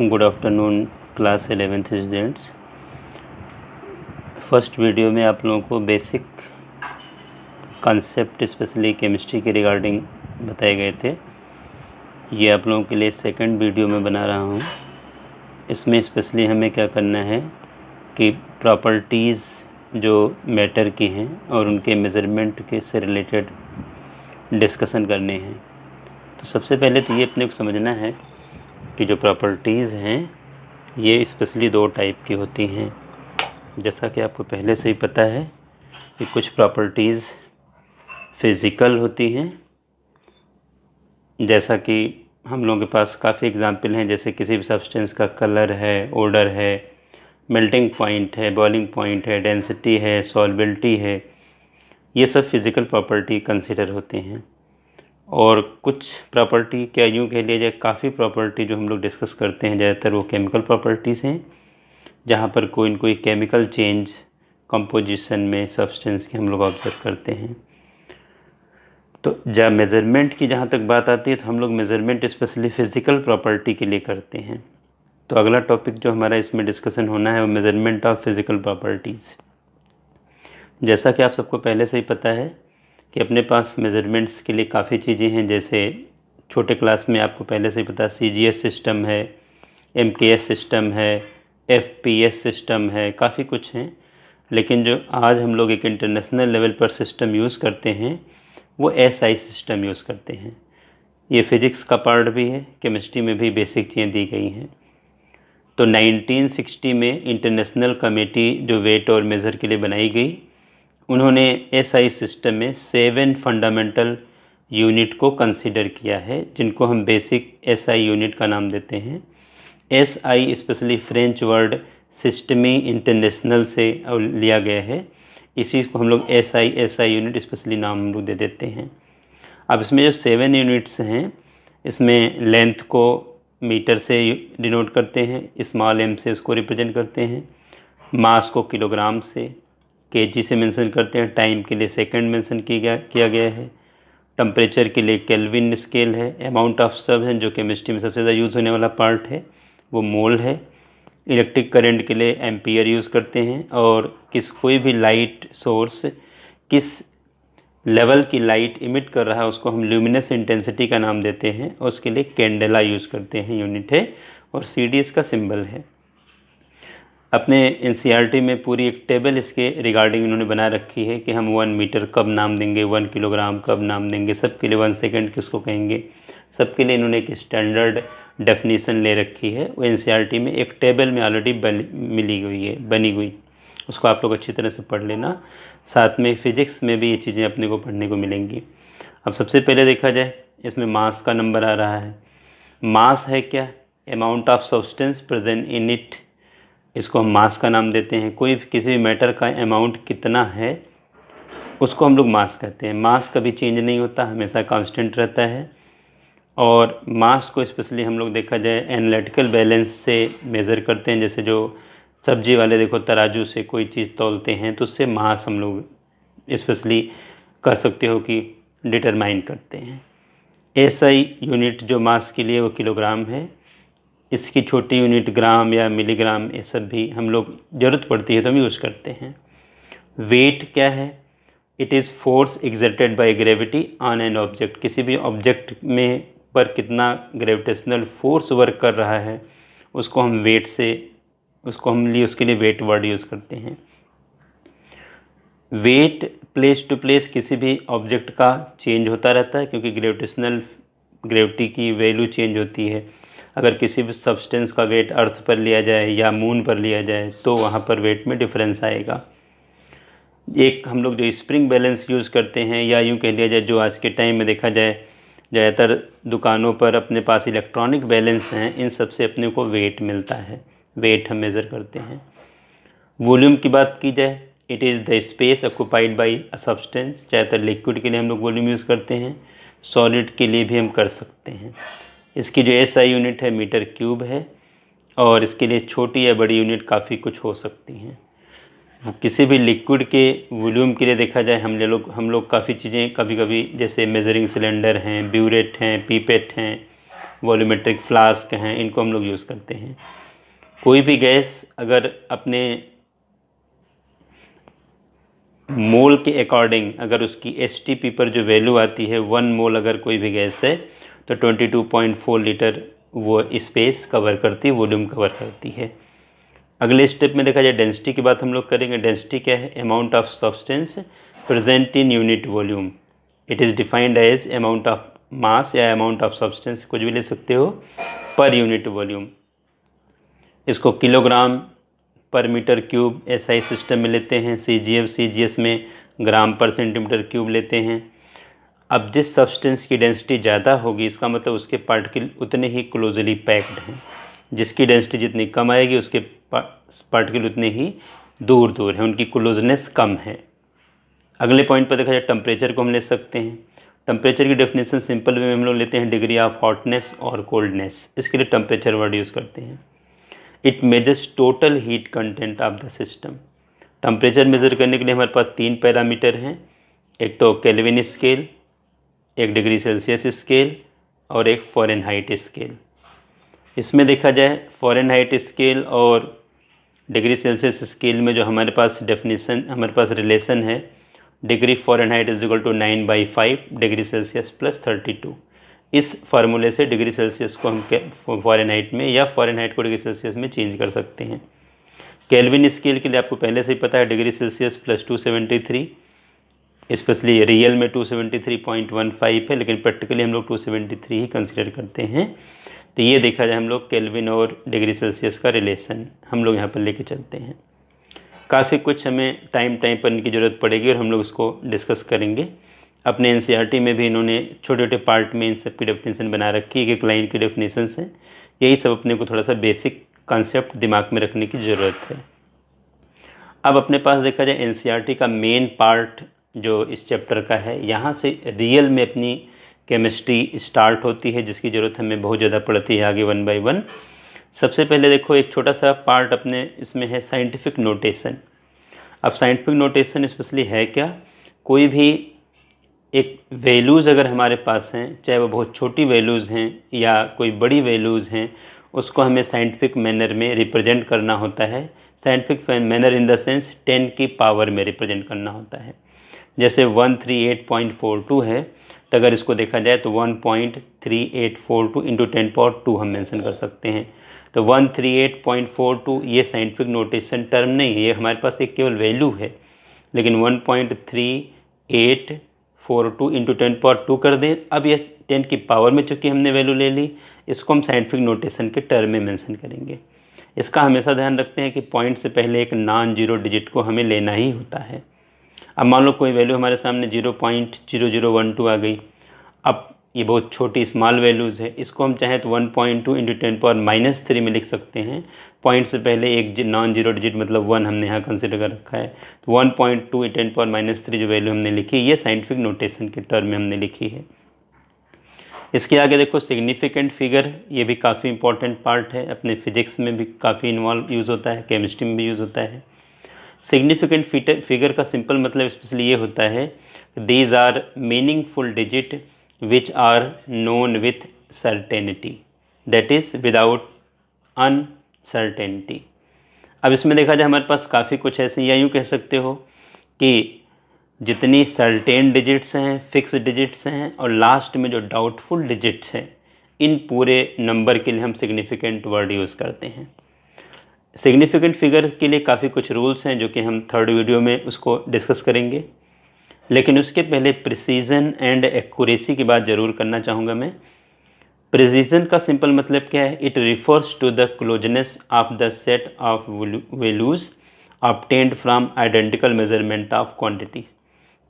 good afternoon class eleventh students first video में आप लोगों को बेसिक कॉन्सेप्ट स्पेशली केमिस्ट्री के रिगार्डिंग बताए गए थे ये आप लोगों के लिए सेकंड वीडियो में बना रहा हूँ इसमें स्पेशली हमें क्या करना है कि प्रॉपर्टीज़ जो मैटर की हैं और उनके मेज़रमेंट के से रिलेटेड डिस्कसन करने हैं तो सबसे पहले तो ये अपने को समझना है की जो प्रॉपर्टीज़ हैं ये स्पेशली दो टाइप की होती हैं जैसा कि आपको पहले से ही पता है कि कुछ प्रॉपर्टीज़ फिज़िकल होती हैं जैसा कि हम लोगों के पास काफ़ी एग्जाम्पल हैं जैसे किसी भी सब्सटेंस का कलर है ओडर है मेल्टिंग पॉइंट है बॉइलिंग पॉइंट है डेंसिटी है सॉल्बिलिटी है ये सब फिज़िकल प्रॉपर्टी कंसिडर होती हैं और कुछ प्रॉपर्टी क्या यूँ कह लिया जाए काफ़ी प्रॉपर्टी जो हम लोग डिस्कस करते हैं ज़्यादातर वो केमिकल प्रॉपर्टीज़ हैं जहाँ पर कोई न कोई केमिकल चेंज कंपोजिशन में सब्सटेंस की हम लोग ऑब्जर्व करते हैं तो जब मेज़रमेंट की जहाँ तक बात आती है तो हम लोग मेज़रमेंट स्पेशली फ़िज़िकल प्रॉपर्टी के लिए करते हैं तो अगला टॉपिक जो हमारा इसमें डिस्कशन होना है वो मेज़रमेंट ऑफ़ फ़िज़िकल प्रॉपर्टीज़ जैसा कि आप सबको पहले से ही पता है कि अपने पास मेज़रमेंट्स के लिए काफ़ी चीज़ें हैं जैसे छोटे क्लास में आपको पहले से ही पता सी सिस्टम है एम सिस्टम है एफ सिस्टम है काफ़ी कुछ हैं लेकिन जो आज हम लोग एक इंटरनेशनल लेवल पर सिस्टम यूज़ करते हैं वो एस सिस्टम यूज़ करते हैं ये फिज़िक्स का पार्ट भी है केमिस्ट्री में भी बेसिक चीज़ें दी गई हैं तो 1960 में इंटरनेशनल कमेटी जो वेट और मेज़र के लिए बनाई गई उन्होंने एसआई सिस्टम में सेवन फंडामेंटल यूनिट को कंसिडर किया है जिनको हम बेसिक एसआई यूनिट का नाम देते हैं एसआई स्पेशली फ्रेंच वर्ड सिस्टमी इंटरनेशनल से लिया गया है इसी को हम लोग S I S I unit specially नाम हम लोग दे देते हैं अब इसमें जो सेवन यूनिट्स हैं इसमें लेंथ को मीटर से डिनोट करते हैं इस्मॉल एम से उसको रिप्रेजेंट करते हैं मास को किलोग्राम से के से मेंशन करते हैं टाइम के लिए सेकंड मेंशन किया किया गया है टम्परेचर के लिए केल्विन स्केल है अमाउंट ऑफ सब है जो केमिस्ट्री में सबसे ज़्यादा यूज़ होने वाला पार्ट है वो मोल है इलेक्ट्रिक करंट के लिए एम्पियर यूज़ करते हैं और किस कोई भी लाइट सोर्स किस लेवल की लाइट इमिट कर रहा है उसको हम ल्यूमिनस इंटेंसिटी का नाम देते हैं और उसके लिए कैंडेला यूज़ करते हैं यूनिट है और सी डी इसका सिंबल है अपने एन e में पूरी एक टेबल इसके रिगार्डिंग इन्होंने बना रखी है कि हम वन मीटर कब नाम देंगे वन किलोग्राम कब नाम देंगे सबके लिए वन सेकेंड किसको कहेंगे सबके लिए इन्होंने एक स्टैंडर्ड डेफिनेशन ले रखी है वो एन e में एक टेबल में ऑलरेडी मिली हुई है बनी हुई उसको आप लोग अच्छी तरह से पढ़ लेना साथ में फिजिक्स में भी ये चीज़ें अपने को पढ़ने को मिलेंगी अब सबसे पहले देखा जाए इसमें मास का नंबर आ रहा है मास है क्या amount of substance present in it इसको हम मास का नाम देते हैं कोई किसी भी मैटर का अमाउंट कितना है उसको हम लोग मास कहते हैं मास कभी चेंज नहीं होता हमेशा कांस्टेंट रहता है और मास को स्पेशली हम लोग देखा जाए एनालिटिकल बैलेंस से मेज़र करते हैं जैसे जो सब्जी वाले देखो तराजू से कोई चीज़ तोलते हैं तो उससे मास हम लोग स्पेशली कह सकते हो कि डिटरमाइन करते हैं एसआई यूनिट जो मास के लिए वो किलोग्राम है इसकी छोटी यूनिट ग्राम या मिलीग्राम ये सब भी हम लोग ज़रूरत पड़ती है तो हम यूज़ करते हैं वेट क्या है it is force exerted by gravity on an object किसी भी ऑब्जेक्ट में पर कितना ग्रेविटेशनल फोर्स वर्क कर रहा है उसको हम वेट से उसको हम लिए उसके लिए वेट वर्ड यूज़ करते हैं वेट प्लेस टू प्लेस किसी भी ऑब्जेक्ट का चेंज होता रहता है क्योंकि ग्रेविटेशनल ग्रेविटी की वैल्यू चेंज होती है अगर किसी भी सब्सटेंस का वेट अर्थ पर लिया जाए या मून पर लिया जाए तो वहाँ पर वेट में डिफरेंस आएगा एक हम लोग जो स्प्रिंग बैलेंस यूज़ करते हैं या यूँ कह लिया जाए जो आज के टाइम में देखा जाए ज़्यादातर दुकानों पर अपने पास इलेक्ट्रॉनिक बैलेंस हैं इन सब से अपने को वेट मिलता है वेट हम मेज़र करते हैं वॉल्यूम की बात की जाए it is the space occupied by a substance ज़्यादातर लिक्विड के लिए हम लोग वॉल्यूम यूज़ करते हैं सॉलिड के लिए भी हम कर सकते हैं इसकी जो एस आई यूनिट है मीटर क्यूब है और इसके लिए छोटी या बड़ी यूनिट काफ़ी कुछ हो सकती हैं किसी भी लिक्विड के वॉल्यूम के लिए देखा जाए हम लोग हम लोग काफ़ी चीज़ें कभी कभी जैसे मेजरिंग सिलेंडर हैं ब्यूरेट हैं पीपेट हैं वॉल्यूमेट्रिक फ्लास्क हैं इनको हम लोग यूज़ करते हैं कोई भी गैस अगर अपने मोल के अकॉर्डिंग अगर उसकी एस पर जो वैल्यू आती है वन मोल अगर कोई भी गैस है तो 22.4 लीटर वो स्पेस कवर करती है वॉल्यूम कवर करती है अगले स्टेप में देखा जाए डेंसिटी की बात हम लोग करेंगे डेंसिटी क्या है amount of substance present in unit volume it is defined as amount of mass या अमाउंट ऑफ सब्सटेंस कुछ भी ले सकते हो पर यूनिट वॉल्यूम इसको किलोग्राम पर मीटर क्यूब एसआई सिस्टम में लेते हैं सी जी सी जी एस में ग्राम पर सेंटीमीटर क्यूब लेते हैं अब जिस सब्सटेंस की डेंसिटी ज़्यादा होगी इसका मतलब उसके पार्टिकल उतने ही क्लोजली पैक्ड हैं जिसकी डेंसिटी जितनी कम आएगी उसके पार्टिकल उतने ही दूर दूर हैं उनकी क्लोजनेस कम है अगले पॉइंट पर देखा जाए टम्परेचर को हम ले सकते हैं टम्परेचर की डेफिनेशन सिंपल वे में हम लोग लेते हैं डिग्री ऑफ हॉटनेस और कोल्डनेस इसके लिए टेम्परेचर वर्ड यूज़ करते हैं it measures total heat content of the system temperature measure करने के लिए हमारे पास तीन पैरामीटर हैं एक तो केल्विन स्केल एक डिग्री सेल्सियस स्केल और एक फॉरन हाइट स्केल इसमें देखा जाए फॉरन हाइट स्केल और डिग्री सेल्सियस स्केल में जो हमारे पास डेफिनेशन हमारे पास रिलेशन है degree Fahrenheit is equal to nine by five degree Celsius plus thirty two इस फार्मूले से डिग्री सेल्सियस को हम फॉरन हाइट में या फॉरन हाइट को डिग्री सेल्सियस में चेंज कर सकते हैं कैलविन स्केल के लिए आपको पहले से ही पता है degree Celsius plus two seventy three specially real में 273.15 है लेकिन प्रैक्टिकली हम लोग 273 ही कंसिडर करते हैं तो ये देखा जाए हम लोग केल्विन और डिग्री सेल्सियस का रिलेशन हम लोग यहाँ पर लेके चलते हैं काफ़ी कुछ हमें टाइम टाइम पर इनकी ज़रूरत पड़ेगी और हम लोग इसको डिस्कस करेंगे अपने एन e में भी इन्होंने छोटे छोटे पार्ट में इन सब की डेफिनेशन बना रखी है एक लाइन की डेफिनेशन है यही सब अपने को थोड़ा सा बेसिक कॉन्सेप्ट दिमाग में रखने की ज़रूरत है अब अपने पास देखा जाए एन e का मेन पार्ट जो इस चैप्टर का है यहाँ से रियल में अपनी केमिस्ट्री स्टार्ट होती है जिसकी ज़रूरत हमें बहुत ज़्यादा पड़ती है आगे वन बाय वन सबसे पहले देखो एक छोटा सा पार्ट अपने इसमें है साइंटिफिक नोटेशन अब साइंटिफिक नोटेशन स्पेशली है क्या कोई भी एक वैल्यूज़ अगर हमारे पास हैं चाहे वो बहुत छोटी वैल्यूज़ हैं या कोई बड़ी वैल्यूज़ हैं उसको हमें साइंटिफिक मैनर में रिप्रेजेंट करना होता है scientific manner in the sense ten की पावर में रिप्रेजेंट करना होता है जैसे 138.42 है तो अगर इसको देखा जाए तो 1.3842 point three eight four two into ten power two हम मैंसन कर सकते हैं तो 138.42 ये साइंटिफिक नोटेशन टर्म नहीं है ये हमारे पास एक केवल वैल्यू है लेकिन 1.3842 point three eight four two into ten power two कर दें अब ये टेन की पावर में चूँकि हमने वैल्यू ले ली इसको हम साइंटिफिक नोटेशन के टर्म में मैंसन करेंगे इसका हमेशा ध्यान रखते हैं कि पॉइंट से पहले एक नॉन जीरो डिजिट को हमें लेना ही होता है अब मान लो कोई वैल्यू हमारे सामने zero point zero zero one two आ गई अब ये बहुत छोटी स्मॉल वैल्यूज़ है इसको हम चाहें तो one point two into ten power minus three में लिख सकते हैं पॉइंट से पहले एक नॉन जीरो डिजिट मतलब वन हमने यहाँ कंसिडर कर रखा है तो one point two ten power minus three जो वैल्यू हमने लिखी है ये साइंटिफिक नोटेशन के टर्म में हमने लिखी है इसके आगे देखो सिग्निफिकेंट फिगर ये भी काफ़ी इंपॉर्टेंट पार्ट है अपने फिजिक्स में भी काफ़ी इन्वॉल्व यूज़ होता है केमिस्ट्री में भी यूज़ होता है सिग्निफिकेंट फिगर का सिंपल मतलब स्पेशली ये होता है these are meaningful digit which are known with certainty that is without uncertainty अब इसमें देखा जाए हमारे पास काफ़ी कुछ ऐसे या यूँ कह सकते हो कि जितनी सर्टेन डिजिट्स हैं फिक्स डिजिट्स हैं और लास्ट में जो डाउटफुल डिजिट्स हैं इन पूरे नंबर के लिए हम सिग्निफिकेंट वर्ड यूज़ करते हैं सिग्निफिकेंट फिगर के लिए काफ़ी कुछ रूल्स हैं जो कि हम थर्ड वीडियो में उसको डिस्कस करेंगे लेकिन उसके पहले प्रिसीजन एंड एक्यूरेसी की बात ज़रूर करना चाहूँगा मैं प्रिसीजन का सिंपल मतलब क्या है it refers to the closeness of the set of values obtained from identical measurement of quantity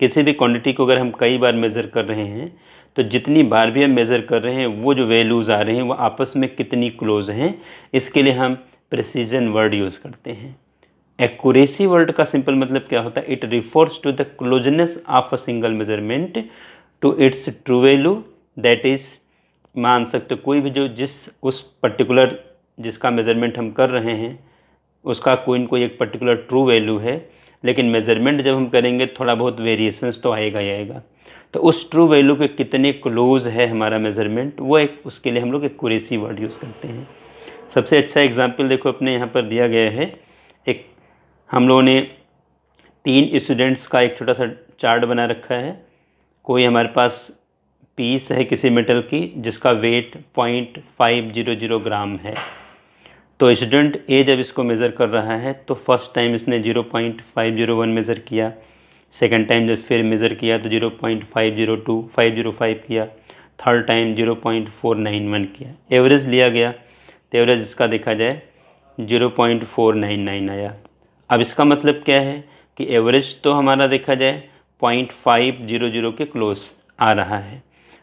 किसी भी क्वांटिटी को अगर हम कई बार मेज़र कर रहे हैं तो जितनी बार भी हम मेज़र कर रहे हैं वो जो वैल्यूज़ आ रहे हैं वो आपस में कितनी क्लोज हैं इसके लिए हम प्रिसीजन वर्ड यूज़ करते हैं एक्यूरेसी वर्ड का सिंपल मतलब क्या होता है it refers to the closeness of a single measurement to its true value that is मान सकते हो कोई भी जो जिस उस पर्टिकुलर जिसका मेजरमेंट हम कर रहे हैं उसका कोई ना कोई एक पर्टिकुलर ट्रू वैल्यू है लेकिन मेजरमेंट जब हम करेंगे थोड़ा बहुत वेरिएशंस तो आएगा ही आएगा तो उस ट्रू वैल्यू के कितने क्लोज है हमारा मेजरमेंट वो एक उसके लिए हम लोग एक कुरेसी वर्ड यूज़ करते हैं सबसे अच्छा एग्ज़ाम्पल देखो अपने यहाँ पर दिया गया है एक हम लोगों ने तीन स्टूडेंट्स का एक छोटा सा चार्ट बना रखा है कोई हमारे पास पीस है किसी मेटल की जिसका weight point five zero zero gram है तो स्टूडेंट ए जब इसको मेज़र कर रहा है तो फर्स्ट टाइम इसने zero point five zero one measure किया सेकेंड टाइम जब फिर मेज़र किया तो zero point five zero two five zero five किया third time zero point four nine one किया एवरेज लिया गया तो एवरेज इसका देखा जाए zero point four nine nine आया अब इसका मतलब क्या है कि एवरेज तो हमारा देखा जाए पॉइंट फाइव जीरो जीरो के क्लोज आ रहा है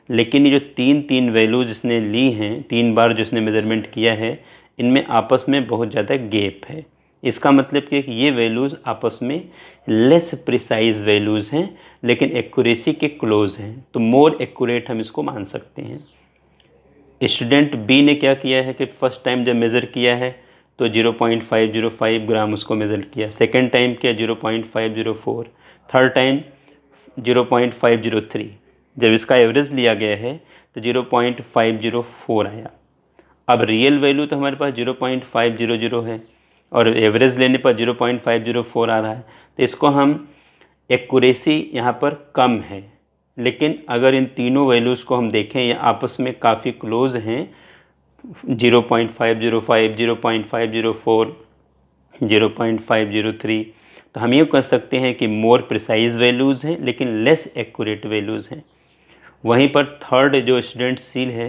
लेकिन ये जो तीन तीन वैल्यूज इसने ली हैं तीन बार जो इसने मेज़रमेंट किया है इनमें आपस में बहुत ज़्यादा गैप है इसका मतलब कि ये वैल्यूज़ आपस में लेस प्रिसाइज वैल्यूज़ हैं लेकिन एक्यूरेसी के क्लोज़ हैं तो मोर एक्यूरेट हम इसको मान सकते हैं स्टूडेंट बी ने क्या किया है कि फ़र्स्ट टाइम जब मेज़र किया है तो 0.505 ग्राम उसको मेज़र किया सेकेंड टाइम किया 0.504 थर्ड टाइम 0.503 जब इसका एवरेज लिया गया है तो 0.504 आया अब रियल वैल्यू तो हमारे पास 0.500 है और एवरेज लेने पर 0.504 आ रहा है तो इसको हम एक्यूरेसी यहाँ पर कम है लेकिन अगर इन तीनों वैल्यूज़ को हम देखें ये आपस में काफ़ी क्लोज हैं 0.505, 0.504, 0.503 तो हम ये कह सकते हैं कि मोर प्रिसाइज वैल्यूज़ हैं लेकिन लेस एक्यूरेट वैल्यूज़ हैं वहीं पर थर्ड जो स्टूडेंट सील है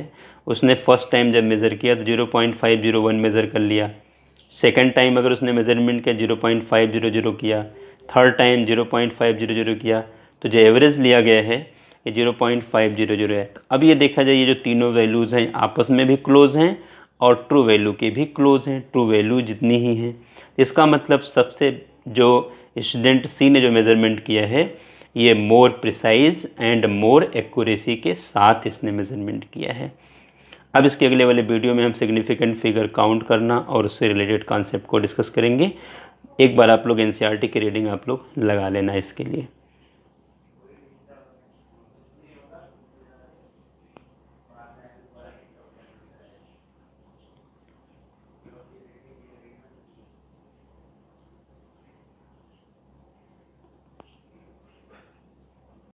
उसने फर्स्ट टाइम जब मेज़र किया तो 0.501 मेज़र कर लिया सेकेंड टाइम अगर उसने मेज़रमेंट किया 0.500 किया थर्ड टाइम 0.500 किया तो जो एवरेज लिया गया है ये zero point five zero zero है तो अब ये देखा जाए ये जो तीनों वैल्यूज़ हैं आपस में भी क्लोज़ हैं और ट्रू वैल्यू के भी क्लोज़ हैं ट्रू वैल्यू जितनी ही हैं इसका मतलब सबसे जो स्टूडेंट सी ने जो मेज़रमेंट किया है ये more precise and more accuracy के साथ इसने मेज़रमेंट किया है अब इसके अगले वाले वीडियो में हम सिग्निफिकेंट फिगर काउंट करना और उससे रिलेटेड कॉन्सेप्ट को डिस्कस करेंगे एक बार आप लोग एन e की रीडिंग आप लोग लगा लेना इसके लिए